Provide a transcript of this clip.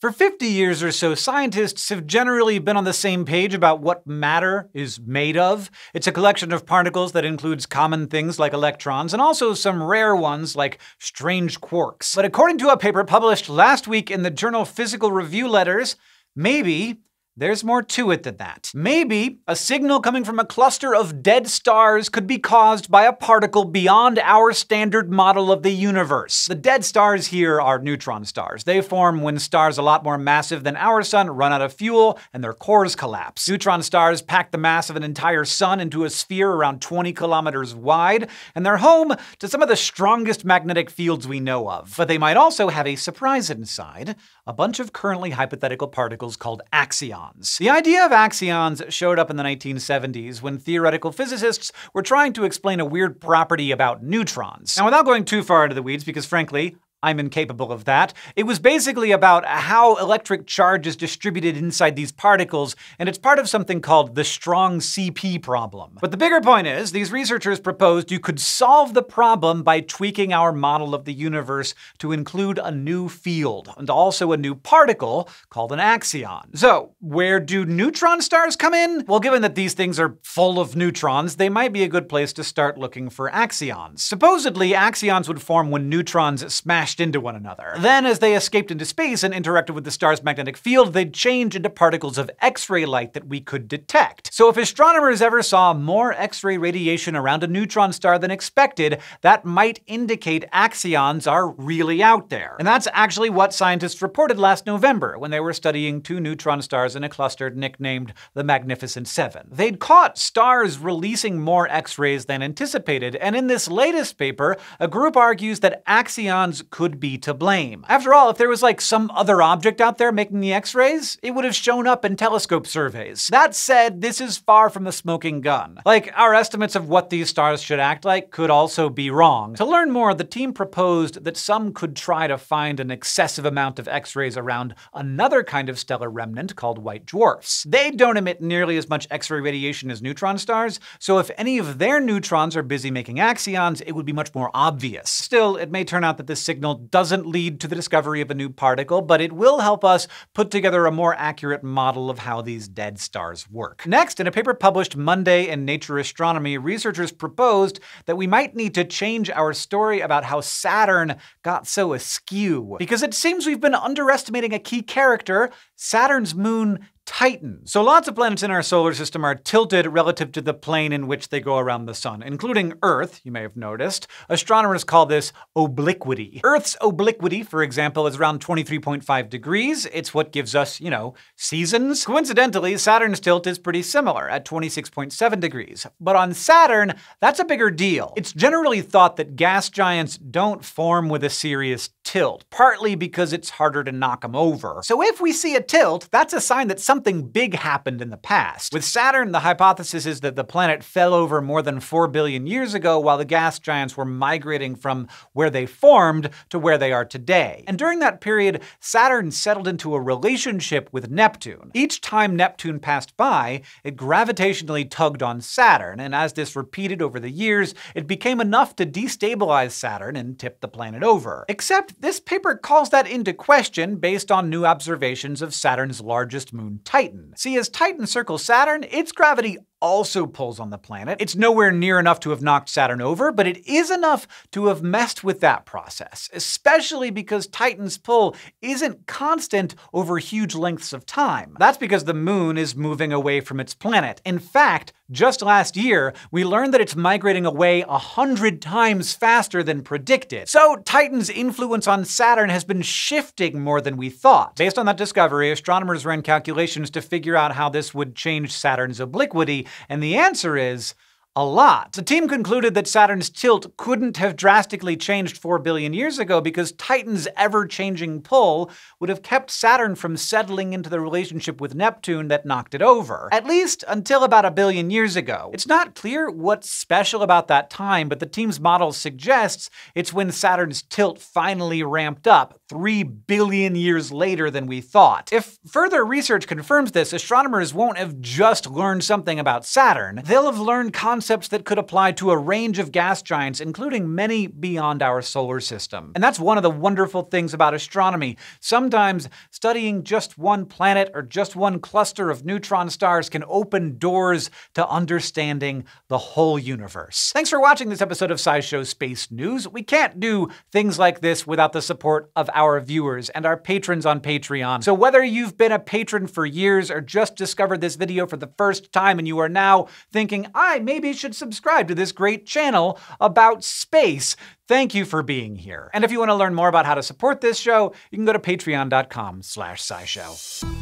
For 50 years or so, scientists have generally been on the same page about what matter is made of. It's a collection of particles that includes common things like electrons and also some rare ones like strange quarks. But according to a paper published last week in the journal Physical Review Letters, maybe there's more to it than that. Maybe a signal coming from a cluster of dead stars could be caused by a particle beyond our standard model of the universe. The dead stars here are neutron stars. They form when stars a lot more massive than our sun run out of fuel and their cores collapse. Neutron stars pack the mass of an entire sun into a sphere around 20 kilometers wide, and they're home to some of the strongest magnetic fields we know of. But they might also have a surprise inside, a bunch of currently hypothetical particles called axions axions. The idea of axions showed up in the 1970s when theoretical physicists were trying to explain a weird property about neutrons. Now, without going too far into the weeds, because frankly, I'm incapable of that. It was basically about how electric charge is distributed inside these particles, and it's part of something called the strong CP problem. But the bigger point is, these researchers proposed you could solve the problem by tweaking our model of the universe to include a new field, and also a new particle called an axion. So, where do neutron stars come in? Well, given that these things are full of neutrons, they might be a good place to start looking for axions. Supposedly, axions would form when neutrons smash into one another. Then, as they escaped into space and interacted with the star's magnetic field, they'd change into particles of X-ray light that we could detect. So if astronomers ever saw more X-ray radiation around a neutron star than expected, that might indicate axions are really out there. And that's actually what scientists reported last November when they were studying two neutron stars in a cluster nicknamed the Magnificent Seven. They'd caught stars releasing more X-rays than anticipated, and in this latest paper, a group argues that axions could be to blame. After all, if there was like some other object out there making the x-rays, it would have shown up in telescope surveys. That said, this is far from a smoking gun. Like, our estimates of what these stars should act like could also be wrong. To learn more, the team proposed that some could try to find an excessive amount of x-rays around another kind of stellar remnant called white dwarfs. They don't emit nearly as much x-ray radiation as neutron stars, so if any of their neutrons are busy making axions, it would be much more obvious. Still, it may turn out that this signal signal doesn't lead to the discovery of a new particle, but it will help us put together a more accurate model of how these dead stars work. Next, in a paper published Monday in Nature Astronomy, researchers proposed that we might need to change our story about how Saturn got so askew. Because it seems we've been underestimating a key character, Saturn's moon Titan. So lots of planets in our solar system are tilted relative to the plane in which they go around the sun, including Earth, you may have noticed. Astronomers call this obliquity. Earth's obliquity, for example, is around 23.5 degrees. It's what gives us, you know, seasons. Coincidentally, Saturn's tilt is pretty similar at 26.7 degrees. But on Saturn, that's a bigger deal. It's generally thought that gas giants don't form with a serious tilt, partly because it's harder to knock them over. So if we see a tilt, that's a sign that something something big happened in the past. With Saturn, the hypothesis is that the planet fell over more than 4 billion years ago while the gas giants were migrating from where they formed to where they are today. And during that period, Saturn settled into a relationship with Neptune. Each time Neptune passed by, it gravitationally tugged on Saturn, and as this repeated over the years, it became enough to destabilize Saturn and tip the planet over. Except this paper calls that into question based on new observations of Saturn's largest moon Titan. See, as Titan circles Saturn, its gravity also pulls on the planet. It's nowhere near enough to have knocked Saturn over, but it is enough to have messed with that process, especially because Titan's pull isn't constant over huge lengths of time. That's because the moon is moving away from its planet. In fact, just last year, we learned that it's migrating away 100 times faster than predicted. So Titan's influence on Saturn has been shifting more than we thought. Based on that discovery, astronomers ran calculations to figure out how this would change Saturn's obliquity, and the answer is a lot. The team concluded that Saturn's tilt couldn't have drastically changed 4 billion years ago because Titan's ever-changing pull would have kept Saturn from settling into the relationship with Neptune that knocked it over, at least until about a billion years ago. It's not clear what's special about that time, but the team's model suggests it's when Saturn's tilt finally ramped up, 3 billion years later than we thought. If further research confirms this, astronomers won't have just learned something about Saturn. They'll have learned concepts concepts that could apply to a range of gas giants, including many beyond our solar system. And that's one of the wonderful things about astronomy. Sometimes studying just one planet or just one cluster of neutron stars can open doors to understanding the whole universe. Thanks for watching this episode of SciShow Space News. We can't do things like this without the support of our viewers and our patrons on Patreon. So whether you've been a patron for years or just discovered this video for the first time and you are now thinking, I maybe maybe should subscribe to this great channel about space. Thank you for being here. And if you want to learn more about how to support this show, you can go to patreon.com slash scishow.